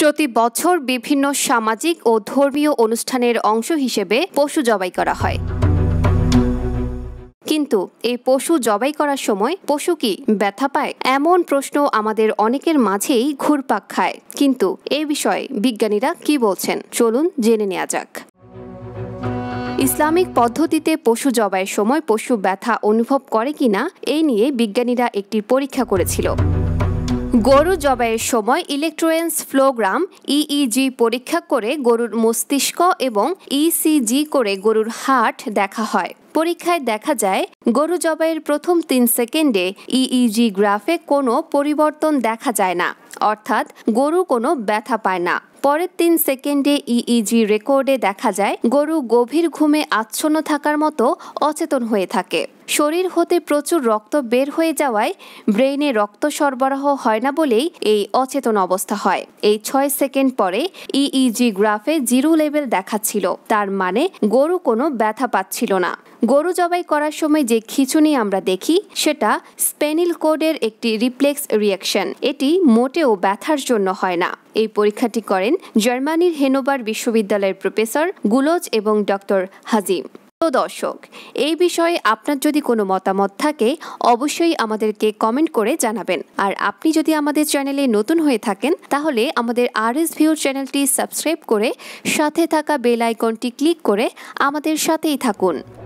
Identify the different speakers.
Speaker 1: প্রতি বছর বিভিন্ন সামাজিক ও ধর্মীয় অনুষ্ঠানের অংশ হিসেবে পশু জবাই করা হয় কিন্তু এই পশু জবাই করার সময় পশু কি ব্যথা পায় এমন প্রশ্ন আমাদের অনেকের মাঝেই ঘুরপাক খায় কিন্তু এ বিষয়ে বিজ্ঞানীরা কি বলছেন চলুন জেনে নেওয়া যাক ইসলামিক পদ্ধতিতে পশু জবাইয়ের সময় পশু ব্যথা অনুভব করে কিনা এই নিয়ে বিজ্ঞানীরা একটি পরীক্ষা করেছিল গরু জবাইয়ের সময় ইলেকট্রোয়েন্স ফ্লোগ্রাম ইইজি পরীক্ষা করে গরুর মস্তিষ্ক এবং ইসিজি e করে গরুর হার্ট দেখা হয় পরীক্ষায় দেখা যায় গরু জবাইয়ের প্রথম তিন সেকেন্ডে ইইজি e e গ্রাফে কোনো পরিবর্তন দেখা যায় না অর্থাৎ গরু কোনো ব্যথা পায় না পরের তিন সেকেন্ডে ইইজি e রেকর্ডে দেখা যায় গরু গভীর ঘুমে আচ্ছন্ন থাকার মতো অচেতন হয়ে থাকে শরীর হতে প্রচুর রক্ত বের হয়ে যাওয়ায় ব্রেইনে রক্ত সরবরাহ হয় না বলেই এই অচেতন অবস্থা হয় এই ছয় সেকেন্ড পরে ইইজি গ্রাফে জিরো লেভেল দেখাচ্ছিল তার মানে গরু কোনো ব্যথা পাচ্ছিল না গরু জবাই করার সময় যে খিচুনি আমরা দেখি সেটা স্পেনিল কোডের একটি রিপ্লেক্স রিয়াকশন এটি মোটেও ব্যথার জন্য হয় না এই পরীক্ষাটি করেন জার্মানির হেনোবার বিশ্ববিদ্যালয়ের প্রফেসর গুলোজ এবং ডক্টর হাজিম তো দর্শক এই বিষয়ে আপনার যদি কোনো মতামত থাকে অবশ্যই আমাদেরকে কমেন্ট করে জানাবেন আর আপনি যদি আমাদের চ্যানেলে নতুন হয়ে থাকেন তাহলে আমাদের আর এস ভিউ চ্যানেলটি সাবস্ক্রাইব করে সাথে থাকা বেল আইকনটি ক্লিক করে আমাদের সাথেই থাকুন